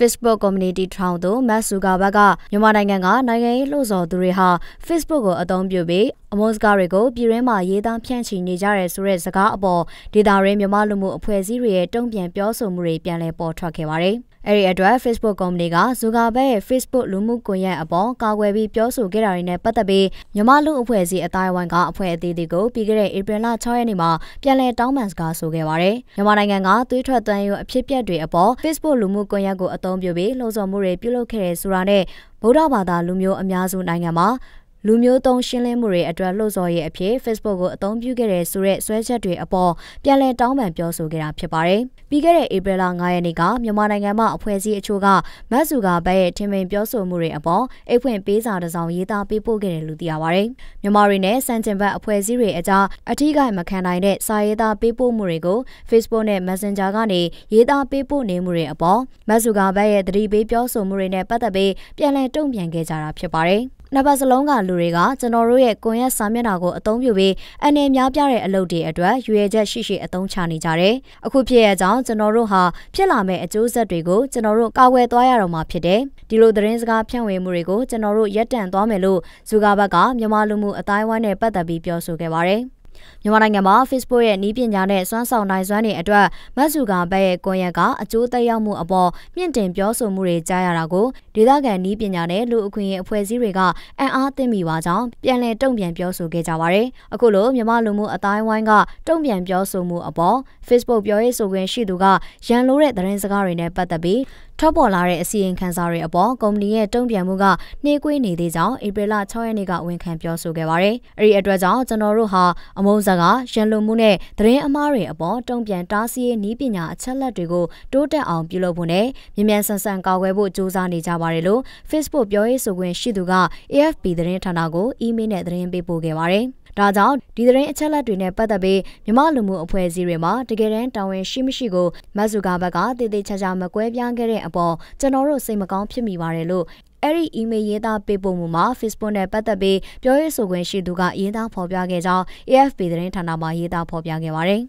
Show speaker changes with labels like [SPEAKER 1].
[SPEAKER 1] Facebook Community ထောင်သူမတ်ဆူကာဘတ်ကမြန်မာနိုင်ငံကနိုင်ငံရေးလှုပ်ဆော်သူတွေဟာ Facebook ကိုအသုံးပြုပြီးအမုန်းစကားတွေကိုပြည်တွင်းမှာရေးသားဖြန့်ချီနေကြရတဲ့ဆိုတဲ့စကားအပေါ်ဒေတာရင်းမြန်မာလူမှုအဖွဲ့အစည်းတွေရဲ့တုံ့ပြန်ပြောဆိုမှုတွေပြန်လည်ပေါ်ထွက်ခဲ့ပါတယ်။အဲဒီအတွက် Facebook ကုမ္ပဏီက Zuckerberg ရဲ့ Facebook လူမှုကွန်ရက်အပေါ်ကာကွယ်ပြီးပြောဆိုခဲ့တာတွေနဲ့ပတ်သက်ပြီးမြမလူအဖွဲ့အစည်းအတိုင်းအဝိုင်းကအဖွဲ့အသီးတွေကိုပြီးခဲ့တဲ့ဧပြီလ6ရက်နေ့မှာပြန်လည်တောင်းပန်စကားဆိုခဲ့ပါတယ်။မြန်မာနိုင်ငံကသွေးထွက်သွမ်းရုံအဖြစ်ပြက်တွေအပေါ် Facebook လူမှုကွန်ရက်ကိုအသုံးပြုပြီးလှုံ့ဆော်မှုတွေပြုလုပ်ခဲ့တယ်ဆိုတာနဲ့ဗုဒ္ဓဘာသာလူမျိုးအများစုနိုင်ငံမှာလူမျိုးတုံးရှင်းလင်းမှုတွေအတွက်လှုပ်ဆော်ရေးအဖြစ် Facebook ကိုအသုံးပြုခဲ့တဲ့ဆိုတဲ့ဆွဲချက်တွေအပေါ်ပြန်လည်တောင်းပန်ပြောဆိုခဲ့တာဖြစ်ပါတယ်။ပြီးခဲ့တဲ့ဧပြီလ9ရက်နေ့ကမြန်မာနိုင်ငံမှာအဖွဲ့အစည်းအချို့ကမတ်စုကဘက်ရဲ့ထင်မြင်ပြောဆိုမှုတွေအပေါ်အိတ်ဖွင့်ပေးစာတစ်စောင်ရေးသားပေးပို့ခဲ့တယ်လို့သိရပါတယ်။မြန်မာတွေနဲ့စံကျင်ဘက်အဖွဲ့အစည်းတွေအကြားအထူးကိမခံနိုင်တဲ့စာရေးသားပေးပို့မှုတွေကို Facebook နဲ့ Messenger ကနေရေးသားပေးပို့နေမှုတွေအပေါ်မတ်စုကဘက်ရဲ့သတိပေးပြောဆိုမှုတွေနဲ့ပတ်သက်ပြီးပြန်လည်တုံ့ပြန်ခဲ့ကြတာဖြစ်ပါတယ်။နှစ်ပတ်စလုံးကလူတွေကကျွန်တော်တို့ရဲ့ကွန်ရက်စာမျက်နှာကိုအသုံးပြုပြီးအနေများပြတဲ့အလုပ်တွေအတွက်ရွေချက်ရှိရှိအသုံးချနေကြတယ်။အခုဖြစ်ရတဲ့အကြောင်းကျွန်တော်တို့ဟာဖြစ်လာမယ့်အကျိုးဆက်တွေကိုကျွန်တော်တို့ကာကွယ်သွားရတော့မှာဖြစ်တယ်။ဒီလိုသတင်းစကားဖြန့်ဝေမှုတွေကိုကျွန်တော်တို့ရပ်တန့်သွားမယ်လို့ဇူကာဘတ်ကမြန်မာလူမှုအတိုင်းအဝိုင်းနဲ့ပတ်သက်ပြီးပြောဆိုခဲ့ပါတယ်။မြန်မာနိုင်ငံမှာ Facebook ရဲ့ဤပညာနဲ့စွမ်းဆောင်နိုင်စွမ်းတွေအတွက်မတ်စုကဘက်ရဲ့ကွန်ရက်ကအကျိုးသက်ရောက်မှုအပေါ်မြင့်တင်ပြောဆိုမှုတွေကြားရတာကိုဒေသခံဤပညာနဲ့လူအခွင့်အရေးအဖွဲ့အစည်းတွေကအံ့အားသင့်မိပါကြောင်းပြန်လည်တုံ့ပြန်ပြောဆိုခဲ့ကြပါတယ်။အခုလိုမြန်မာလူမှုအတိုင်းဝိုင်းကတုံ့ပြန်ပြောဆိုမှုအပေါ် Facebook ပြောရေးဆိုခွင့်ရှိသူကရန်လိုတဲ့သတင်းစကားတွေနဲ့ပတ်သက်ပြီးထွက်ပေါ်လာတဲ့အစီရင်ခံစာတွေအပေါ်ကုမ္ပဏီရဲ့တုံ့ပြန်မှုကနှေးကွေးနေသေးကြောင်းဧပြီလ6ရက်နေ့ကဝန်ခံပြောဆိုခဲ့ပါတယ်။အဲဒီအတွက်ကြောင့်ကျွန်တော်တို့ဟာအမမိုးဇာကရန်လိုမှုနဲ့သတင်းအမှားတွေအပေါ်တုံ့ပြန်တားဆီးရေးနည်းပညာအချက်လက်တွေကိုတိုးတက်အောင်ပြုလုပ်ဖို့နဲ့မြန်မြန်ဆန်ဆန်ကာကွယ်ဖို့ကြိုးစားနေကြပါတယ်လို့ Facebook ပြောရေးဆိုခွင့်ရှိသူက AFP သတင်းဌာနကိုအီးမေးလ်နဲ့သတင်းပေးပို့ခဲ့ပါတယ်။ဒါကြောင့်ဒီသတင်းအချက်လက်တွေနဲ့ပတ်သက်ပြီးမြမလူမှုအဖွဲ့အစည်းတွေမှာတကယ်တမ်းတာဝန်ရှိမရှိကိုမတ်စုကာဘက်ကတည်တည်ချာချာမကွဲပြားခဲ့တဲ့အပေါ်ကျွန်တော်တို့စိတ်မကောင်းဖြစ်မိပါတယ်လို့အဲ့ဒီ email ရေးသားပေးပို့မှုမှာ Facebook နဲ့ပတ်သက်ပြီးပြောရေးဆိုခွင့်ရှိသူကရေးသားဖော်ပြခဲ့ကြောင်း AFP သတင်းဌာနမှရေးသားဖော်ပြခဲ့ပါတယ်။